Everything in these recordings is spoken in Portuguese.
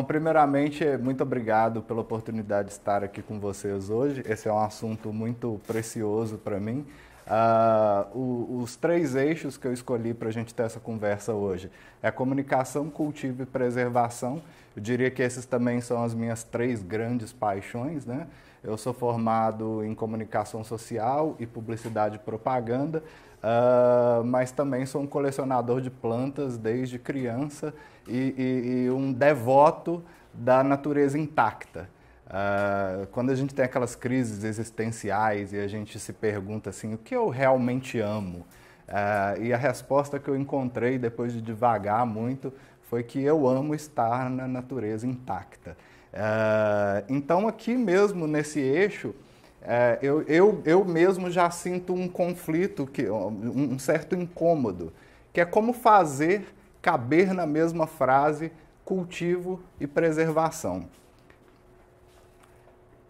Bom, primeiramente, muito obrigado pela oportunidade de estar aqui com vocês hoje. Esse é um assunto muito precioso para mim. Uh, os três eixos que eu escolhi para a gente ter essa conversa hoje é comunicação, cultivo e preservação. Eu diria que esses também são as minhas três grandes paixões, né? Eu sou formado em comunicação social e publicidade e propaganda, uh, mas também sou um colecionador de plantas desde criança e, e um devoto da natureza intacta. Uh, quando a gente tem aquelas crises existenciais e a gente se pergunta assim, o que eu realmente amo? Uh, e a resposta que eu encontrei depois de devagar muito foi que eu amo estar na natureza intacta. Uh, então, aqui mesmo nesse eixo, é, eu, eu, eu mesmo já sinto um conflito, que, um certo incômodo, que é como fazer caber na mesma frase cultivo e preservação.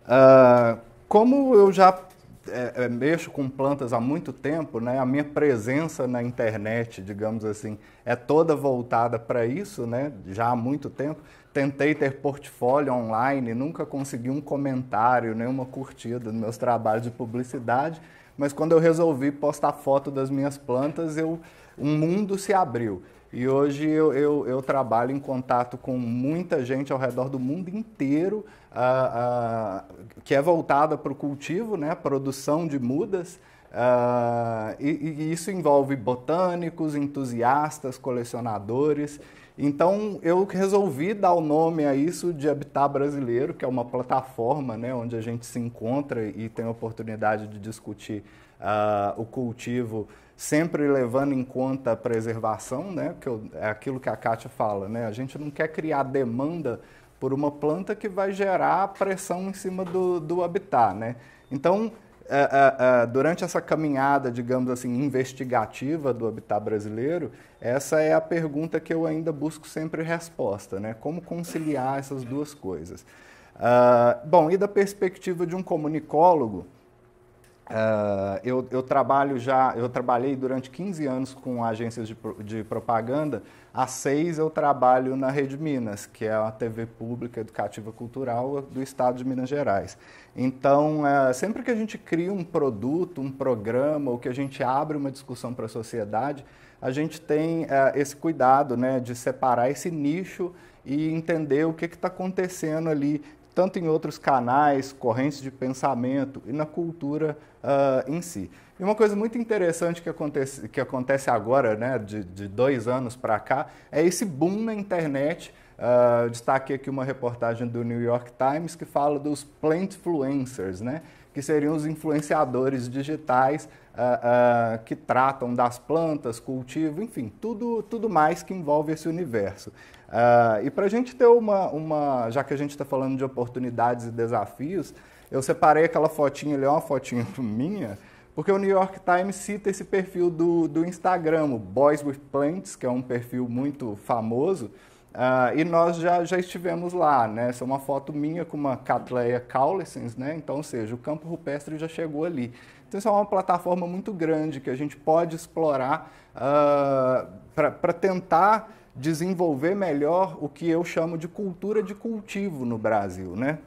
Uh, como eu já é, é, mexo com plantas há muito tempo, né? A minha presença na internet, digamos assim, é toda voltada para isso, né? Já há muito tempo. Tentei ter portfólio online, nunca consegui um comentário, nenhuma curtida nos meus trabalhos de publicidade, mas quando eu resolvi postar foto das minhas plantas, eu um mundo se abriu. E hoje eu, eu, eu, trabalho em contato com muita gente ao redor do mundo inteiro uh, uh, que é voltada para o cultivo, né, produção de mudas. Uh, e, e, isso envolve botânicos, entusiastas, colecionadores. Então eu resolvi dar o nome a isso de Habitat Brasileiro, que é uma plataforma né, onde a gente se encontra e tem a oportunidade de discutir uh, o cultivo sempre levando em conta a preservação, né? Que eu, é aquilo que a Kátia fala, né? A gente não quer criar demanda por uma planta que vai gerar pressão em cima do, do habitat, né? Então, uh, uh, uh, durante essa caminhada, digamos assim, investigativa do habitat brasileiro, essa é a pergunta que eu ainda busco sempre resposta, né? Como conciliar essas duas coisas? Ah, bom, e da perspectiva de um comunicólogo, ah, eu, eu, trabalho já, eu trabalhei durante 15 anos com agências de, de, propaganda. Há seis eu trabalho na Rede Minas, que é a TV pública educativa cultural do estado de Minas Gerais. Então, é, sempre que a gente cria um produto, um programa, ou que a gente abre uma discussão para a sociedade, a gente tem é, esse cuidado né, de separar esse nicho e entender o que está acontecendo ali tanto em outros canais, correntes de pensamento e na cultura uh, em si. E uma coisa muito interessante que acontece, que acontece agora, né, de, de dois anos para cá, é esse boom na internet. Uh, ah, destaque aqui uma reportagem do New York Times que fala dos plant influencers, né? que seriam os influenciadores digitais uh, uh, que tratam das plantas, cultivo, enfim, tudo, tudo mais que envolve esse universo. Uh, e para a gente ter uma, uma, já que a gente está falando de oportunidades e desafios, eu separei aquela fotinha ali, é uma fotinha minha, porque o New York Times cita esse perfil do, do Instagram, o Boys with Plants, que é um perfil muito famoso, Uh, e nós já, já estivemos lá, né? Essa é uma foto minha com uma Catleya caulescens, né? Então, ou seja, o campo rupestre já chegou ali. Então, isso é uma plataforma muito grande que a gente pode explorar uh, ah, para tentar desenvolver melhor o que eu chamo de cultura de cultivo no Brasil, né?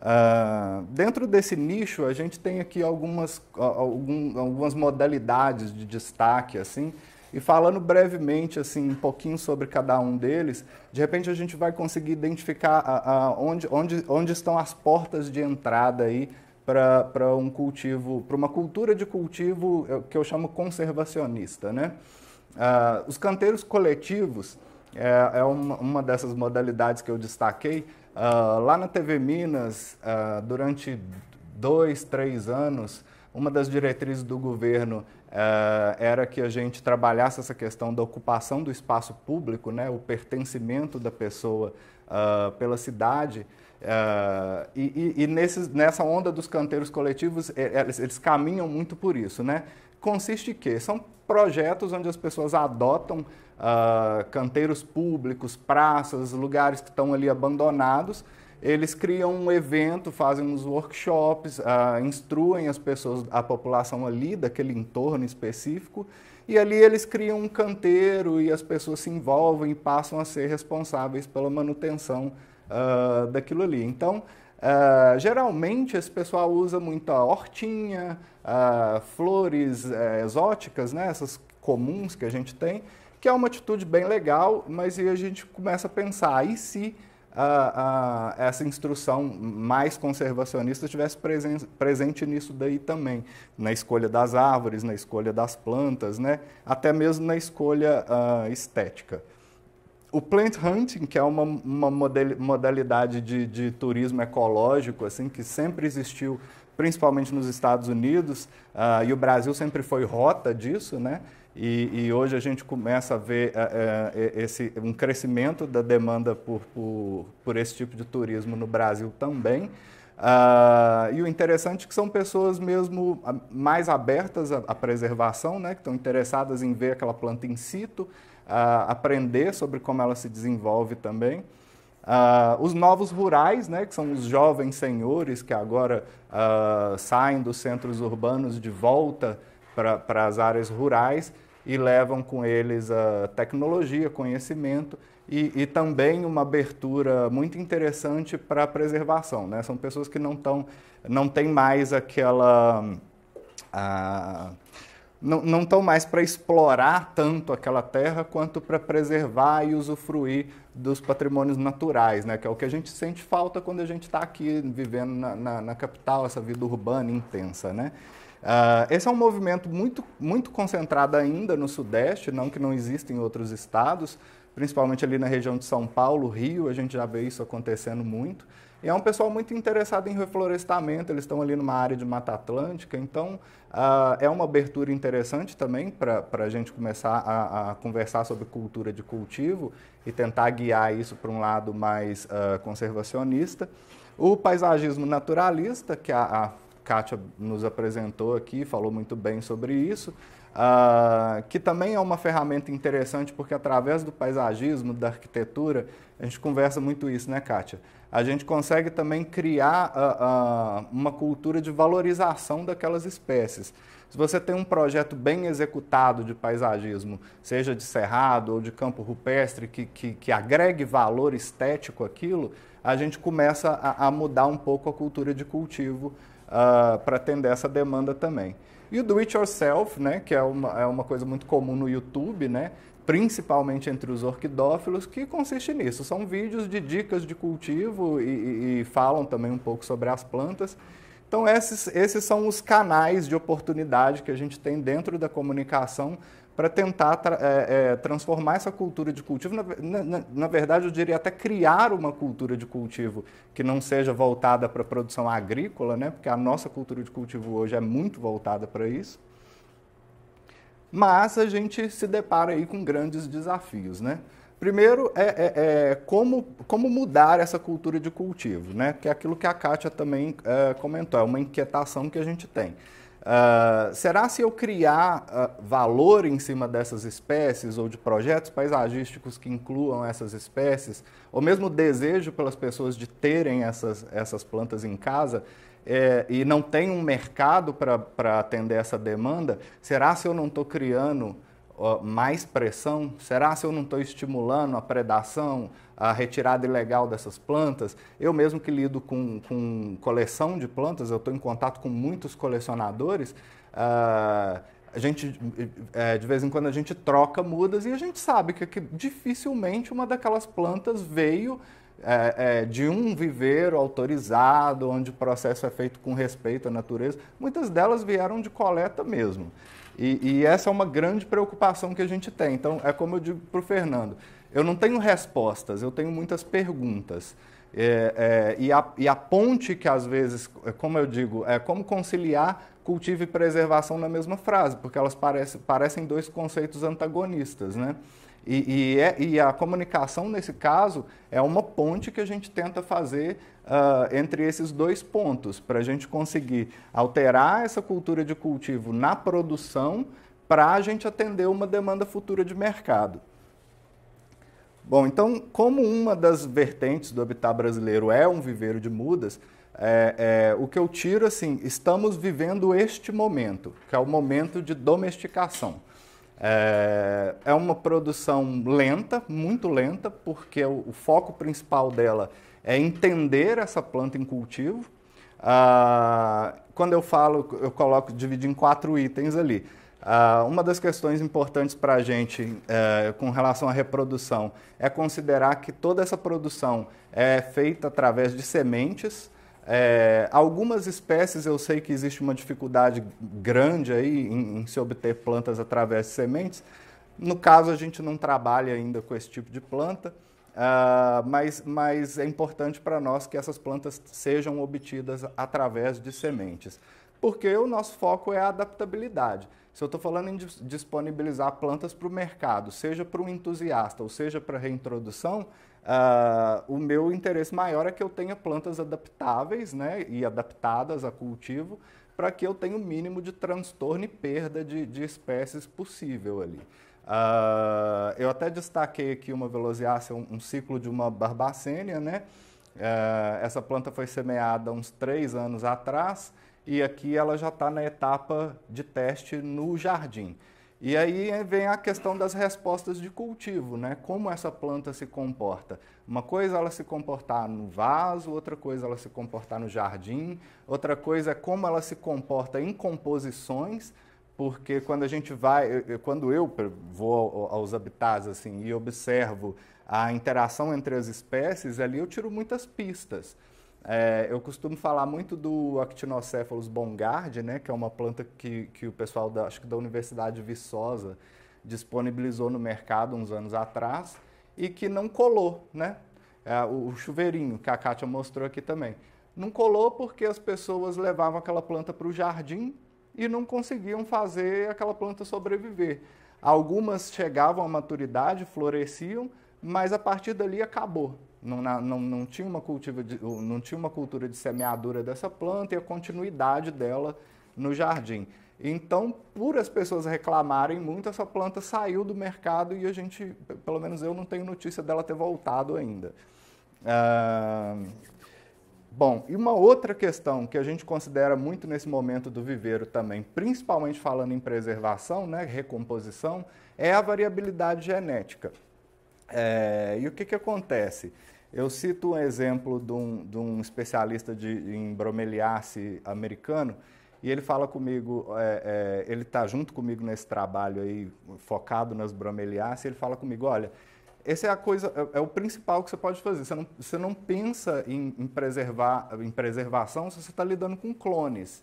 Uh, dentro desse nicho, a gente tem aqui algumas, algum, algumas modalidades de destaque, assim, e falando brevemente, assim, um pouquinho sobre cada um deles, de repente a gente vai conseguir identificar a, a onde, onde, onde estão as portas de entrada aí para um cultivo, para uma cultura de cultivo que eu chamo conservacionista, né? Uh, os canteiros coletivos é, é uma, uma, dessas modalidades que eu destaquei. Uh, lá na TV Minas, uh, durante dois, três anos, uma das diretrizes do governo eh, era que a gente trabalhasse essa questão da ocupação do espaço público, né, o pertencimento da pessoa uh, pela cidade. Uh, e, e, e nessa onda dos canteiros coletivos, eles, eles caminham muito por isso. Né? Consiste em quê? São projetos onde as pessoas adotam uh, canteiros públicos, praças, lugares que estão ali abandonados eles criam um evento, fazem uns workshops, ah, instruem as pessoas, a população ali daquele entorno específico, e ali eles criam um canteiro e as pessoas se envolvem e passam a ser responsáveis pela manutenção ah, daquilo ali. Então, Uh, geralmente esse pessoal usa muito a hortinha, uh, flores uh, exóticas, né? essas comuns que a gente tem, que é uma atitude bem legal, mas aí a gente começa a pensar, e se a, a, essa instrução mais conservacionista estivesse presen presente nisso daí também, na escolha das árvores, na escolha das plantas, né? até mesmo na escolha uh, estética o plant hunting, que é uma, uma modalidade de, de, turismo ecológico, assim, que sempre existiu, principalmente nos Estados Unidos, uh, e o Brasil sempre foi rota disso, né? E, e hoje a gente começa a ver uh, uh, esse, um crescimento da demanda por, por, por, esse tipo de turismo no Brasil também. Ah, e o interessante é que são pessoas mesmo ah, mais abertas à, à preservação, né? que estão interessadas em ver aquela planta in situ, uh, aprender sobre como ela se desenvolve também. Uh, os novos rurais, né, que são os jovens senhores que agora uh, saem dos centros urbanos de volta para as áreas rurais e levam com eles a tecnologia, conhecimento e, e também uma abertura muito interessante para a preservação. Né? São pessoas que não, tão, não têm mais aquela. Uh, não estão mais para explorar tanto aquela terra quanto para preservar e usufruir dos patrimônios naturais, né? que é o que a gente sente falta quando a gente está aqui vivendo na, na, na, capital, essa vida urbana intensa. Né? Uh, esse é um movimento muito, muito concentrado ainda no Sudeste, não que não exista em outros estados, principalmente ali na região de São Paulo, Rio, a gente já vê isso acontecendo muito. E é um pessoal muito interessado em reflorestamento, eles estão ali numa área de Mata Atlântica, então uh, é uma abertura interessante também para a gente começar a, a, conversar sobre cultura de cultivo e tentar guiar isso para um lado mais uh, conservacionista. O paisagismo naturalista, que a, a Kátia nos apresentou aqui, falou muito bem sobre isso, uh, que também é uma ferramenta interessante porque através do paisagismo, da arquitetura, a gente conversa muito isso, né, Kátia? a gente consegue também criar uh, uh, uma cultura de valorização daquelas espécies. Se você tem um projeto bem executado de paisagismo, seja de cerrado ou de campo rupestre, que, que, que agregue valor estético àquilo, a gente começa a, a mudar um pouco a cultura de cultivo uh, ah, para atender essa demanda também. E o do it yourself, né, que é uma, é uma coisa muito comum no YouTube, né? principalmente entre os orquidófilos, que consiste nisso. São vídeos de dicas de cultivo e, e falam também um pouco sobre as plantas. Então, esses, esses são os canais de oportunidade que a gente tem dentro da comunicação para tentar tra é, é, transformar essa cultura de cultivo, na, na, na, verdade, eu diria até criar uma cultura de cultivo que não seja voltada para a produção agrícola, né? porque a nossa cultura de cultivo hoje é muito voltada para isso mas a gente se depara aí com grandes desafios, né? Primeiro é, é, é, como, como mudar essa cultura de cultivo, né? Que é aquilo que a Kátia também uh, comentou, é uma inquietação que a gente tem. Uh, será se eu criar uh, valor em cima dessas espécies ou de projetos paisagísticos que incluam essas espécies, ou mesmo desejo pelas pessoas de terem essas, essas plantas em casa, é, e não tem um mercado para atender essa demanda, será se eu não estou criando ó, mais pressão? Será se eu não estou estimulando a predação, a retirada ilegal dessas plantas? Eu mesmo que lido com, com coleção de plantas, eu estou em contato com muitos colecionadores, ah, a gente é, de vez em quando a gente troca mudas e a gente sabe que, que dificilmente uma daquelas plantas veio é, é, de um viveiro autorizado, onde o processo é feito com respeito à natureza, muitas delas vieram de coleta mesmo. E, e essa é uma grande preocupação que a gente tem. Então, é como eu digo para o Fernando: eu não tenho respostas, eu tenho muitas perguntas. É, é, e, a, e, a, ponte que às vezes, é, como eu digo, é como conciliar cultivo e preservação na mesma frase, porque elas parece, parecem dois conceitos antagonistas, né? E, e, é, e, a comunicação, nesse caso, é uma ponte que a gente tenta fazer uh, entre esses dois pontos, para a gente conseguir alterar essa cultura de cultivo na produção para a gente atender uma demanda futura de mercado. Bom, então, como uma das vertentes do habitat brasileiro é um viveiro de mudas, é, é, o que eu tiro assim, estamos vivendo este momento, que é o momento de domesticação. É, é uma produção lenta, muito lenta, porque o, o foco principal dela é entender essa planta em cultivo. Ah, quando eu falo, eu coloco, divido em quatro itens ali. Ah, uma das questões importantes para a gente é, com relação à reprodução é considerar que toda essa produção é feita através de sementes é, algumas espécies eu sei que existe uma dificuldade grande aí em, em se obter plantas através de sementes. No caso, a gente não trabalha ainda com esse tipo de planta, uh, mas, mas é importante para nós que essas plantas sejam obtidas através de sementes porque o nosso foco é a adaptabilidade. Se eu estou falando em disponibilizar plantas para o mercado, seja para um entusiasta ou seja para reintrodução, uh, o meu interesse maior é que eu tenha plantas adaptáveis né, e adaptadas a cultivo para que eu tenha o mínimo de transtorno e perda de, de espécies possível ali. Uh, eu até destaquei aqui uma velociácea, um, um ciclo de uma barbacênia, né? Uh, essa planta foi semeada uns três anos atrás e aqui ela já está na etapa de teste no jardim. E aí vem a questão das respostas de cultivo, né? Como essa planta se comporta. Uma coisa é ela se comportar no vaso, outra coisa é ela se comportar no jardim, outra coisa é como ela se comporta em composições, porque quando a gente vai, quando eu vou aos habitats assim e observo a interação entre as espécies, ali eu tiro muitas pistas. É, eu costumo falar muito do Actinocéphalus bongardi, né, que é uma planta que, que o pessoal da, acho que da Universidade Viçosa disponibilizou no mercado uns anos atrás e que não colou, né? É, o, o chuveirinho que a Kátia mostrou aqui também. Não colou porque as pessoas levavam aquela planta para o jardim e não conseguiam fazer aquela planta sobreviver. Algumas chegavam à maturidade, floresciam, mas a partir dali acabou. Não, não, não, tinha uma cultiva de, não tinha uma cultura de semeadura dessa planta e a continuidade dela no jardim. Então, por as pessoas reclamarem muito, essa planta saiu do mercado e a gente, pelo menos eu, não tenho notícia dela ter voltado ainda. Ah, bom, e uma outra questão que a gente considera muito nesse momento do viveiro também, principalmente falando em preservação, né, recomposição, é a variabilidade genética. É, e o que, que acontece? Eu cito um exemplo de um, de um especialista de, em bromeliace americano, e ele fala comigo, é, é, ele está junto comigo nesse trabalho aí, focado nas bromeliaces, ele fala comigo, olha, essa é a coisa, é, é, o principal que você pode fazer. Você não, você não pensa em, em, preservar, em preservação se você está lidando com clones.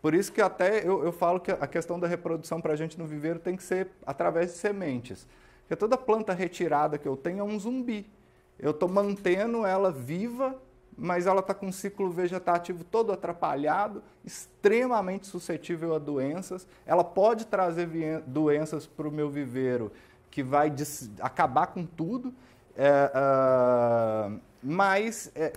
Por isso que até eu, eu falo que a questão da reprodução para a gente no viveiro tem que ser através de sementes. Porque toda planta retirada que eu tenho é um zumbi eu estou mantendo ela viva, mas ela está com um ciclo vegetativo todo atrapalhado, extremamente suscetível a doenças. Ela pode trazer doenças para o meu viveiro que vai acabar com tudo. É, uh, mas é,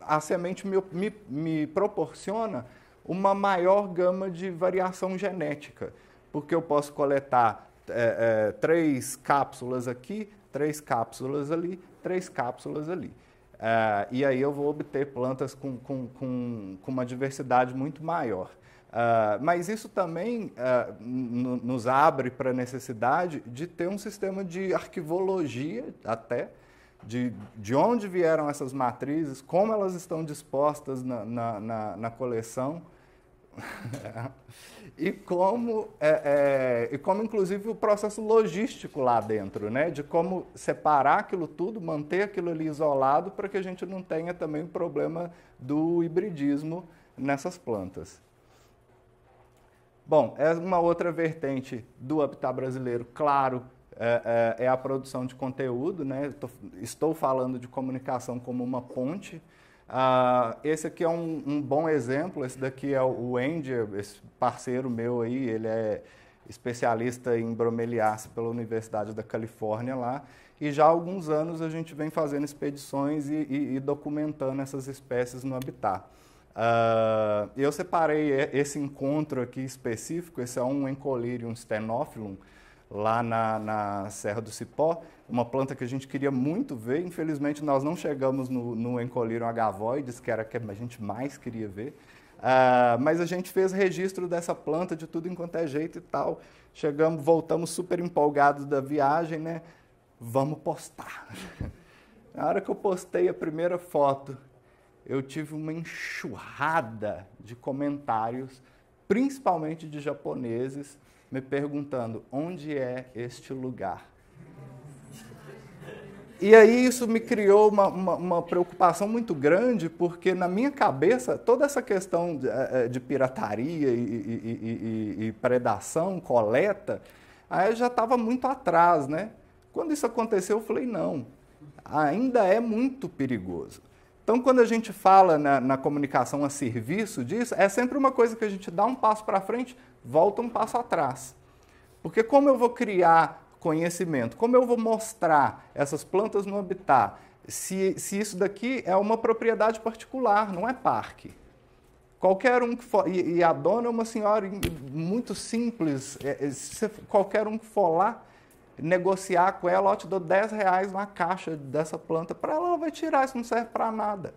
a semente me, me, me proporciona uma maior gama de variação genética, porque eu posso coletar é, é, três cápsulas aqui, três cápsulas ali, três cápsulas ali. Uh, e aí eu vou obter plantas com, com, com, com uma diversidade muito maior. Uh, mas isso também uh, nos abre para a necessidade de ter um sistema de arquivologia, até, de, de onde vieram essas matrizes, como elas estão dispostas na, na, na, na coleção e como, é, é, e como inclusive o processo logístico lá dentro, né? De como separar aquilo tudo, manter aquilo ali isolado para que a gente não tenha também o problema do hibridismo nessas plantas. Bom, é uma outra vertente do habitat brasileiro, claro, é, é, é a produção de conteúdo, né? Estou falando de comunicação como uma ponte Uh, esse aqui é um, um, bom exemplo. Esse daqui é o Andy, esse parceiro meu aí. Ele é especialista em bromeliácea pela Universidade da Califórnia lá. E já há alguns anos a gente vem fazendo expedições e, e, e documentando essas espécies no habitat. Uh, eu separei esse encontro aqui específico. Esse é um Encolirium stenophyllum lá na, na, Serra do Cipó, uma planta que a gente queria muito ver. Infelizmente, nós não chegamos no, no Encolirum agavoides, que era a que a gente mais queria ver. Uh, mas a gente fez registro dessa planta de tudo enquanto é jeito e tal. Chegamos, voltamos super empolgados da viagem, né? Vamos postar. na hora que eu postei a primeira foto, eu tive uma enxurrada de comentários, principalmente de japoneses, me perguntando onde é este lugar. E aí isso me criou uma, uma, uma, preocupação muito grande, porque na minha cabeça toda essa questão de, eh, eh, de pirataria e, e, e, e, predação, coleta, aí já estava muito atrás, né? Quando isso aconteceu, eu falei, não, ainda é muito perigoso. Então, quando a gente fala na, na comunicação a serviço disso, é sempre uma coisa que a gente dá um passo para frente, volta um passo atrás. Porque como eu vou criar conhecimento? Como eu vou mostrar essas plantas no habitat? Se, se isso daqui é uma propriedade particular, não é parque. Qualquer um que for, e, e a dona é uma senhora muito simples, é, é se qualquer um que for lá negociar com ela, ó, te dou 10 reais na caixa dessa planta, para ela, ela vai tirar, isso não serve para nada.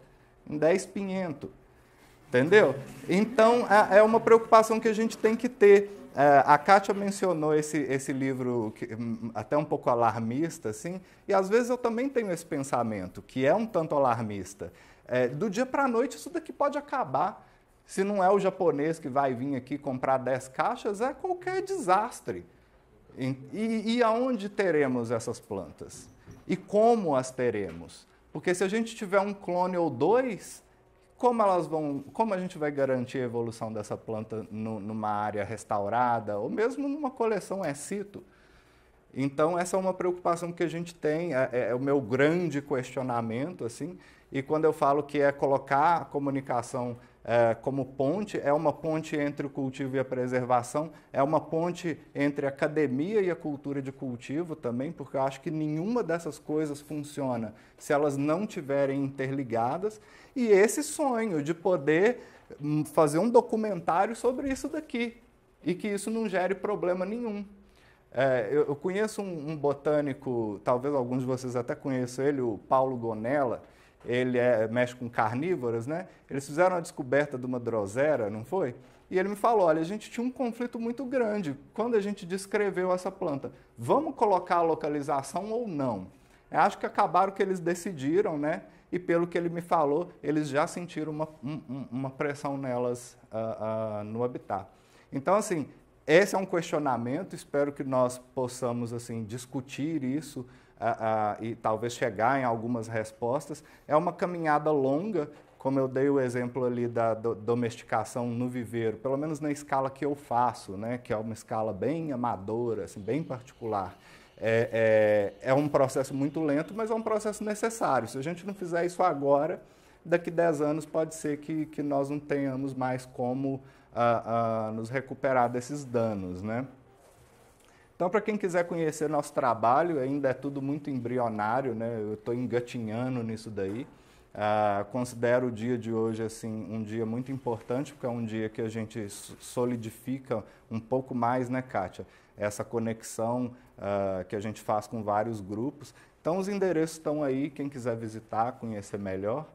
Em 10, Entendeu? Então, é, é uma preocupação que a gente tem que ter. É, a Kátia mencionou esse, esse livro que, hum, até um pouco alarmista, assim, e às vezes eu também tenho esse pensamento, que é um tanto alarmista. É, do dia para a noite, isso daqui pode acabar. Se não é o japonês que vai vir aqui comprar 10 caixas, é qualquer desastre. E, e, e aonde teremos essas plantas? E como as teremos? Porque se a gente tiver um clone ou dois, como elas vão, como a gente vai garantir a evolução dessa planta no, numa área restaurada ou mesmo numa coleção ex é situ? Então essa é uma preocupação que a gente tem, é, é, é, o meu grande questionamento assim. E quando eu falo que é colocar a comunicação é, como ponte, é uma ponte entre o cultivo e a preservação, é uma ponte entre a academia e a cultura de cultivo também, porque eu acho que nenhuma dessas coisas funciona se elas não tiverem interligadas. E esse sonho de poder hum, fazer um documentário sobre isso daqui e que isso não gere problema nenhum. É, eu, conheço um, um botânico, talvez alguns de vocês até conheçam ele, o Paulo Gonella, ele é, mexe com carnívoras, né? Eles fizeram a descoberta de uma drosera, não foi? E ele me falou: olha, a gente tinha um conflito muito grande quando a gente descreveu essa planta. Vamos colocar a localização ou não? Eu acho que acabaram que eles decidiram, né? E pelo que ele me falou, eles já sentiram uma, um, uma pressão nelas uh, uh, no habitat. Então, assim, esse é um questionamento, espero que nós possamos assim discutir isso e talvez chegar em algumas respostas, é uma caminhada longa, como eu dei o exemplo ali da do, domesticação no viveiro, pelo menos na escala que eu faço, né, que é uma escala bem amadora, assim, bem particular. É, é, é um processo muito lento, mas é um processo necessário. Se a gente não fizer isso agora, daqui 10 anos pode ser que, que nós não tenhamos mais como uh, uh, nos recuperar desses danos, né? Então, para quem quiser conhecer nosso trabalho, ainda é tudo muito embrionário, né? eu estou engatinhando nisso daí. Uh, considero o dia de hoje assim um dia muito importante, porque é um dia que a gente solidifica um pouco mais, né, Kátia? Essa conexão uh, que a gente faz com vários grupos. Então, os endereços estão aí, quem quiser visitar, conhecer melhor.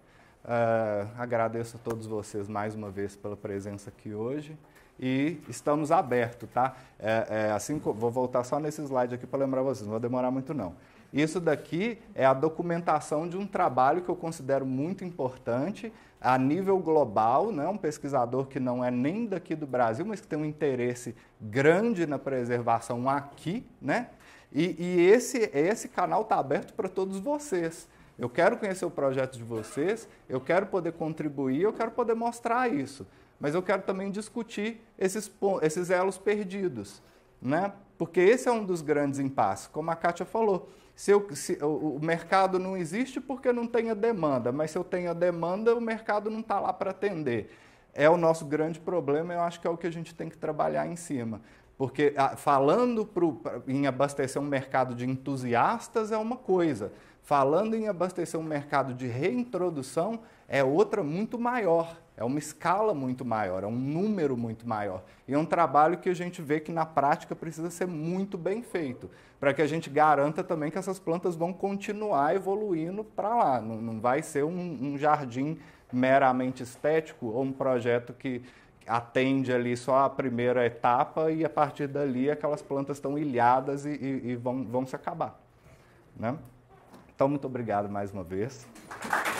Uh, agradeço a todos vocês mais uma vez pela presença aqui hoje e estamos abertos, tá? É, é, assim, vou voltar só nesse slide aqui para lembrar vocês, não vou demorar muito não. Isso daqui é a documentação de um trabalho que eu considero muito importante a nível global, né? um pesquisador que não é nem daqui do Brasil, mas que tem um interesse grande na preservação aqui, né? E, e esse, esse canal está aberto para todos vocês. Eu quero conhecer o projeto de vocês, eu quero poder contribuir, eu quero poder mostrar isso mas eu quero também discutir esses, esses elos perdidos, né? Porque esse é um dos grandes impasses, como a Kátia falou. Se, eu, se o mercado não existe porque não tem a demanda, mas se eu tenho a demanda, o mercado não está lá para atender. É o nosso grande problema, eu acho que é o que a gente tem que trabalhar em cima. Porque a, ah, falando pro, pra, em abastecer um mercado de entusiastas é uma coisa, falando em abastecer um mercado de reintrodução é outra muito maior. É uma escala muito maior, é um número muito maior. E é um trabalho que a gente vê que na prática precisa ser muito bem feito, para que a gente garanta também que essas plantas vão continuar evoluindo para lá. Não, não, vai ser um, um jardim meramente estético ou um projeto que atende ali só a primeira etapa e a partir dali aquelas plantas estão ilhadas e, e, e vão, vão se acabar. Né? Então, muito obrigado mais uma vez.